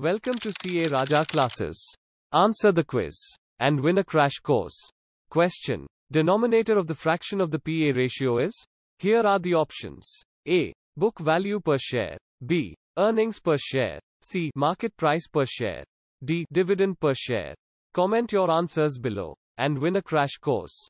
Welcome to CA Raja classes. Answer the quiz and win a crash course. Question. Denominator of the fraction of the PA ratio is? Here are the options. A. Book value per share. B. Earnings per share. C. Market price per share. D. Dividend per share. Comment your answers below and win a crash course.